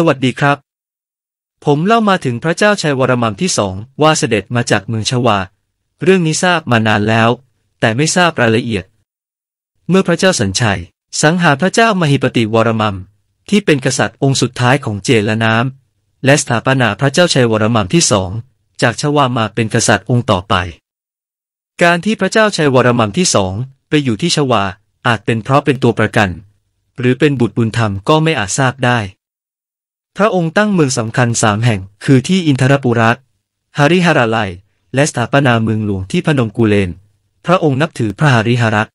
สวัสดีครับ ผมเล่ามาถึงพระเจ้าชัยวรมันที่สองว่าเสด็จมาจากเมืองชวา เรื่องนี้ทราบมานานแล้ว แต่ไม่ทราบรายละเอียด เมื่อพระเจ้าสัญชัยสังหารพระเจ้ามหิปติวรมันที่เป็นกษัตริย์องค์สุดท้ายของเจลน้ำและสถาปนาพระเจ้าชัยวรมันที่สองจากชวามาเป็นกษัตริย์องค์ต่อไป การที่พระเจ้าชัยวรมันที่สองไปอยู่ที่ชวาอาจเป็นเพราะเป็นตัวประกัน หรือเป็นบุตรบุญธรรมก็ไม่อาจทราบได้พระองค์ตั้งเมืองสำคัญสามแห่ง คือที่อินทรปุระฮาริฮาราไลและสถาปนาเมืองหลวงที่พนมกุเลน พระองค์นับถือพระหาริหารัก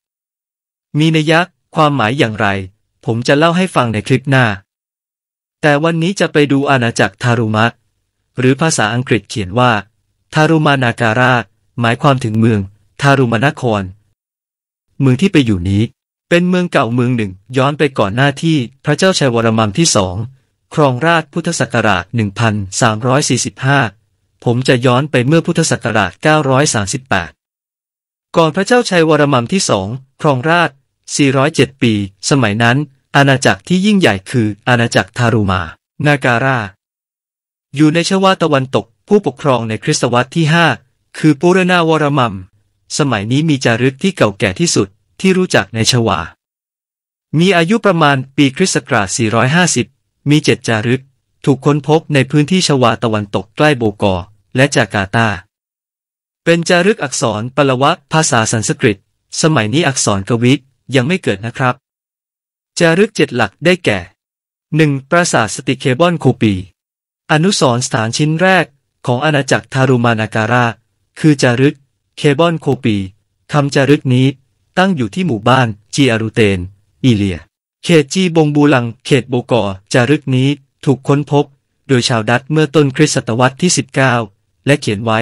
มีนัยยะความหมายอย่างไร ผมจะเล่าให้ฟังในคลิปหน้า แต่วันนี้จะไปดูอาณาจักรทารุมะ หรือภาษาอังกฤษเขียนว่าทารุมานาการา หมายความถึงเมืองทารุมานาคร เมืองที่ไปอยู่นี้ เป็นเมืองเก่าเมืองหนึ่ง ย้อนไปก่อนหน้าที่พระเจ้าชัยวรมันที่สองครองราชพุทธศักราช 1345 ผมจะย้อนไปเมื่อพุทธศักราช 938 ก่อนพระเจ้าชัยวรมันที่สอง ครองราช407 ปี สมัยนั้นอาณาจักรที่ยิ่งใหญ่คืออาณาจักรทารุมา นาการา อยู่ในชวา ตะวันตก ผู้ปกครองในคริสตวรรษที่ 5 คือ ปุรนาวรมัม สมัยนี้มีจารึกที่เก่าแก่ที่สุดที่รู้จักในชวา มีอายุประมาณปีคริสต์ศักราช 450มีเจ็ดจารึกถูกค้นพบในพื้นที่ชวาตะวันตกใกล้โบกอ และจาการ์ตา เป็นจารึกอักษรปลวะภาษาสันสกฤต สมัยนี้อักษรกวิยังไม่เกิดนะครับ จารึกเจ็ดหลักได้แก่หนึงปราสาทสติเคบอนคูปีอนุสรสถานชิ้นแรกของอาณาจักรทารุมานาการา คือจารึกเคบอนโคปีคำจารึกนี้ตั้งอยู่ที่หมู่บ้าน จีอารุเตนอิเลียเขตจีบงบูลังเขตโบกอจารึกนี้ถูกค้นพบโดยชาวดัตเมื่อต้นคริสตศตวรรษที่ 19 และเขียนไว้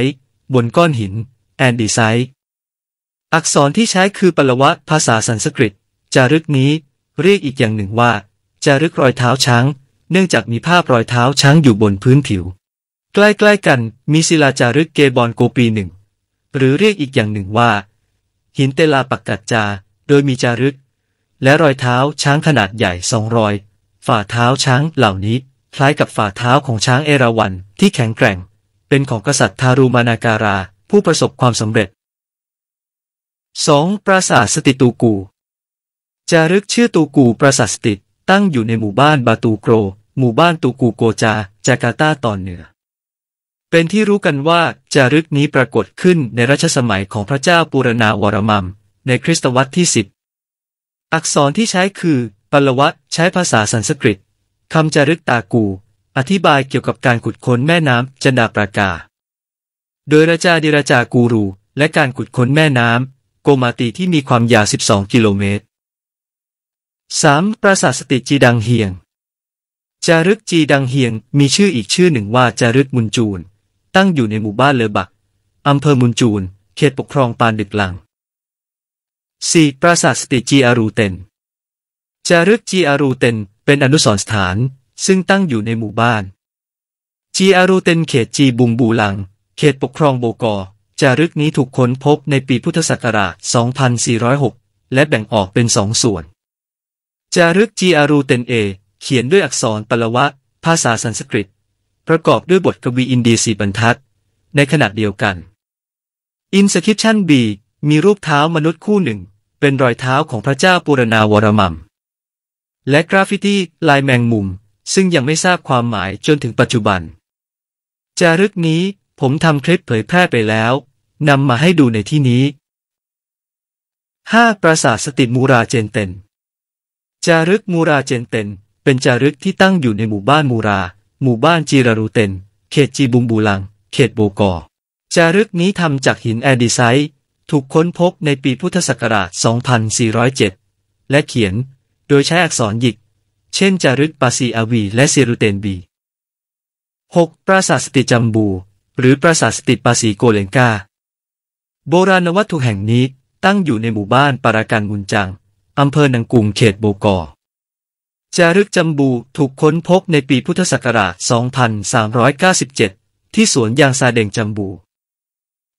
บนก้อนหินแอนดีไซอักษรที่ใช้คือปลวะภาษาสันสกฤตจารึกนี้ เรียกอีกอย่างหนึ่งว่า จารึกรอยเท้าช้างเนื่องจากมีภาพรอยเท้าช้างอยู่บนพื้นผิวใกล้ๆกันมีศิลาจารึกเกบอนโกปีหนึ่งหรือเรียกอีกอย่างหนึ่งว่าหินเตลาปักกัดจาโดยมีจารึกและรอยเท้าช้างขนาดใหญ่สองรอยฝ่าเท้าช้างเหล่านี้ คล้ายกับฝ่าเท้าของช้างเอราวัณที่แข็งแกร่ง เป็นของกษัตริย์ทารุมานาการา ผู้ประสบความสำเร็จ 2. ปราสาทสติตูกูจารึกชื่อตูกูปราสาทสติตตั้งอยู่ในหมู่บ้านบาตูโกร หมู่บ้านตูกูโกจา จาการ์ตาตอนเหนือ เป็นที่รู้กันว่าจารึกนี้ปรากฏขึ้นในรัชสมัยของพระเจ้าปุรนาวรมัมในคริสตวรรษที่สิบอักษรที่ใช้คือปลวัตใช้ภาษาสันสกฤตคำจารึกตากู อธิบายเกี่ยวกับการขุดค้นแม่น้ำจันดาปรากา โดยราชาดิราจากูรู และการขุดค้นแม่น้ำโกมาตีที่มีความยาว 12 กิโลเมตร 3. ปราสาทสติจีดังเฮียงจารึกจีดังเฮียงมีชื่ออีกชื่อหนึ่งว่าจารึกมุนจูน ตั้งอยู่ในหมู่บ้านเลอบักอำเภอมุนจูนเขตปกครองปานดึกลังสี่ปราสาทสติจีอารูเตน จารึกจีอารูเตน เป็นอนุสรณ์สถาน ซึ่งตั้งอยู่ในหมู่บ้านจีอารูเตนเขตจีบุงบูหลัง เขตปกครองโบกอ จารึกนี้ถูกค้นพบในปีพุทธศักราช2406 และแบ่งออกเป็นสองส่วน จารึกจีอารูเตนเอเขียนด้วยอักษรปลวะภาษาสันสกฤต ประกอบด้วยบทกวีอินดีสีบรรทัด ในขณะเดียวกันอินสคริปชันบีมีรูปเท้ามนุษย์คู่หนึ่งเป็นรอยเท้าของพระเจ้าปุรณาวรมัมและกราฟฟิตี้ลายแมงมุม ซึ่งยังไม่ทราบความหมายจนถึงปัจจุบัน จารึกนี้ผมทำคลิปเผยแพร่ไปแล้วนำมาให้ดูในที่นี้ 5. ปราสาทสติมูราเจนเตนจารึกมูราเจนเตน เป็นจารึกที่ตั้งอยู่ในหมู่บ้านมูรา หมู่บ้าน จิรารูเตน เขตจีบุมบูลัง เขตโบกอ จารึกนี้ทำจากหินแอดิไซถูกค้นพบในปีพุทธศักราช 2407 และเขียนโดยใช้อักษรหยิก เช่น จารึกปาซีอาวี และซิรุเตนบี 6. ปราสาทสติจัมบู หรือปราสาทสติปาสีโกเลนกาโบราณวัตถุแห่งนี้ตั้งอยู่ในหมู่บ้านปาราการมุนจัง อำเภอนังกุงเขตโบกอ จารึกจัมบูถูกค้นพบในปีพุทธศักราช 2397 ที่สวนยางซาเดงจัมบู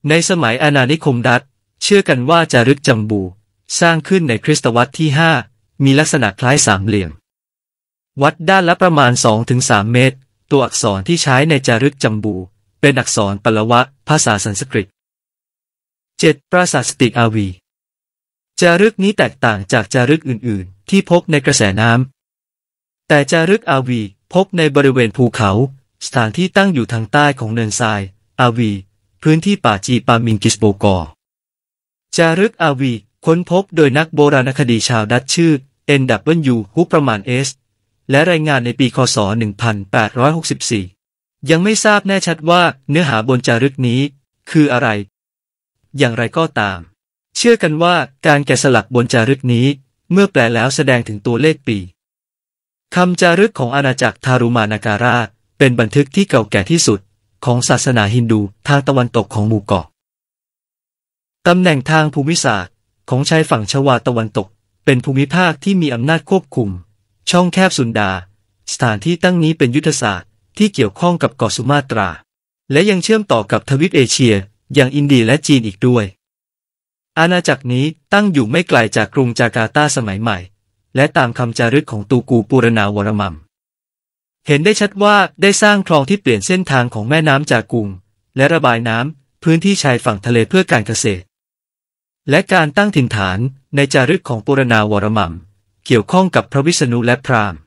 ในสมัยอาณานิคมดัตเชื่อกันว่าจารึกจำบู สร้างขึ้นในคริสตวรรษที่ 5 มีลักษณะคล้ายสามเหลี่ยม วัดด้านละประมาณ 2-3 เมตร ตัวอักษรที่ใช้ในจารึกจำบู เป็นอักษรปลวะ ภาษาสันสกฤต 7. ปราสาทสติกอาวี จารึกนี้แตกต่างจากจารึกอื่นๆ ที่พบในกระแสน้ำ แต่จารึกอาวีพบในบริเวณภูเขา สถานที่ตั้งอยู่ทางใต้ของเนินทรายอาวี พื้นที่ป่าจีปามิงกิสโบกอจารึกอาวีค้นพบโดยนักโบราณคดีชาวดัตชื่อ N.W. ฮุปประมาณเอสและรายงานในปี คศ 1864 ยังไม่ทราบแน่ชัดว่าเนื้อหาบนจารึกนี้คืออะไร อย่างไรก็ตาม เชื่อกันว่าการแกะสลักบนจารึกนี้ เมื่อแปลแล้วแสดงถึงตัวเลขปีคำจารึกของอาณาจักรทารุมานาการา เป็นบันทึกที่เก่าแก่ที่สุด ของศาสนาฮินดู ทางตะวันตกของหมู่เกาะตำแหน่งทางภูมิศาสตร์ ของชายฝั่งชวาตะวันตก เป็นภูมิภาคที่มีอำนาจควบคุม ช่องแคบสุนดา สถานที่ตั้งนี้เป็นยุทธศาสตร์ที่เกี่ยวข้องกับเกาะสุมาตรา และยังเชื่อมต่อกับทวีปเอเชีย อย่างอินเดียและจีนอีกด้วย อาณาจักรนี้ตั้งอยู่ไม่ไกลาจากกรุงจาการ์ตาสมัยใหม่ และตามคำจารึกของตูกูปูรณาวรมัมเห็นได้ชัดว่าได้สร้างคลองที่เปลี่ยนเส้นทางของแม่น้ำจากกุงและระบายน้ำพื้นที่ชายฝั่งทะเลเพื่อการเกษตรและการตั้งถิ่นฐานในจารึกของปุรณาวรมัมเกี่ยวข้องกับพระวิษณุและพราหมณ์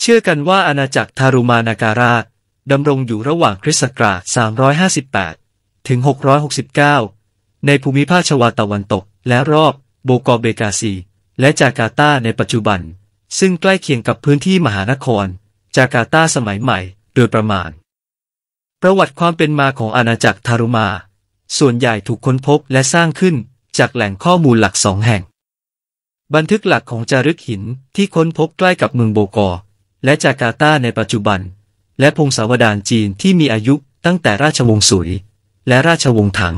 เชื่อกันว่าอาณาจักรทารุมานาการาชดำรงอยู่ระหว่างคริสต์ศักราช358 ถึง 669 ในภูมิภาคชวาตะวันตกและรอบโบกอเบกาซี และจาการ์ตาในปัจจุบัน ซึ่งใกล้เคียงกับพื้นที่มหานคร จาการ์ตาสมัยใหม่ โดยประมาณ ประวัติความเป็นมาของอาณาจักรทารุมาส่วนใหญ่ถูกค้นพบและสร้างขึ้นจากแหล่งข้อมูลหลักสองแห่ง บันทึกหลักของจารึกหินที่ค้นพบใกล้กับเมืองโบกอและจาการ์ตาในปัจจุบัน และพงศาวดารจีนที่มีอายุตั้งแต่ราชวงศ์สุย และราชวงศ์ถัง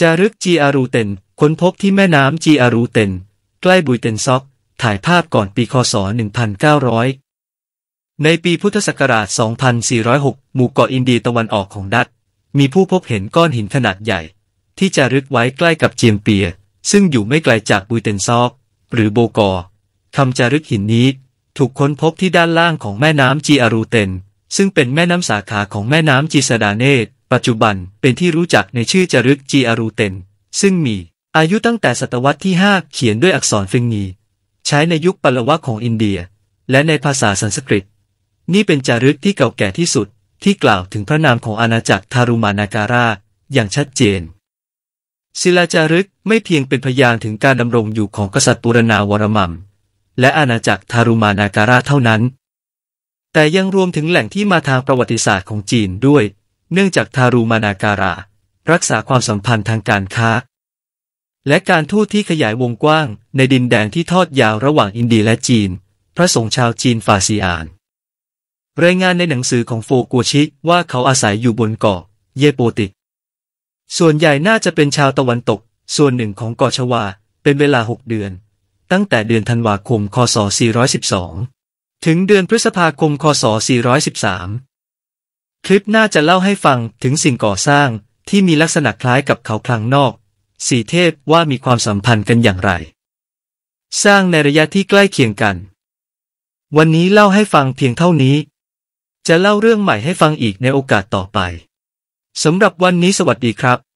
จารึกจีอารูเตนค้นพบที่แม่น้ำจีอารูเตน ใกล้บุยเตนซอก ถ่ายภาพก่อนปีคศ 1900ในปีพุทธศักราช2406หมู่เกาะอินเดียตะวันออกของดัตมีผู้พบเห็นก้อนหินขนาดใหญ่ ที่จะรึกไว้ใกล้กับเจียงเปีย ซึ่งอยู่ไม่ไกลจากบุยเตนซอก หรือโบกอคำจารึกหินนี้ ถูกค้นพบที่ด้านล่างของแม่น้ำจีอารูเตน ซึ่งเป็นแม่น้ำสาขาของแม่น้ำจีสดาเนตปัจจุบันเป็นที่รู้จักในชื่อจารึกจีอารูเตนซึ่งมีอายุตั้งแต่ศตวรรษที่5เขียนด้วยอักษรฟิงนีใช้ในยุคปัลวะของอินเดีย และในภาษาสันสกฤต นี่เป็นจารึกที่เก่าแก่ที่สุดที่กล่าวถึงพระนามของอาณาจักรทารุมานาการาอย่างชัดเจน ศิลาจารึกไม่เพียงเป็นพยานถึงการดำรงอยู่ของกษัตริย์ปุรนาวรมัมและอาณาจักรทารุมานาการาเท่านั้น แต่ยังรวมถึงแหล่งที่มาทางประวัติศาสตร์ของจีนด้วย เนื่องจากทารุมานาการารักษาความสัมพันธ์ทางการค้า และการทูตที่ขยายวงกว้างในดินแดงที่ทอดยาวระหว่างอินเดียและจีน พระสงฆ์ชาวจีนฟาซีอานรายงานในหนังสือของโฟกัวชิ ว่าเขาอาศัยอยู่บนเกาะเยโปติ ส่วนใหญ่น่าจะเป็นชาวตะวันตก ส่วนหนึ่งของเกาะชวา เป็นเวลา 6 เดือน ตั้งแต่เดือนธันวาคม คศ 412 ถึงเดือนพฤษภาคม คศ 413 คลิปน่าจะเล่าให้ฟังถึงสิ่งก่อสร้างที่มีลักษณะคล้ายกับเขาคลังนอก สีเทพว่ามีความสัมพันธ์กันอย่างไร สร้างในระยะที่ใกล้เคียงกัน วันนี้เล่าให้ฟังเพียงเท่านี้จะเล่าเรื่องใหม่ให้ฟังอีกในโอกาสต่อไป สำหรับวันนี้สวัสดีครับ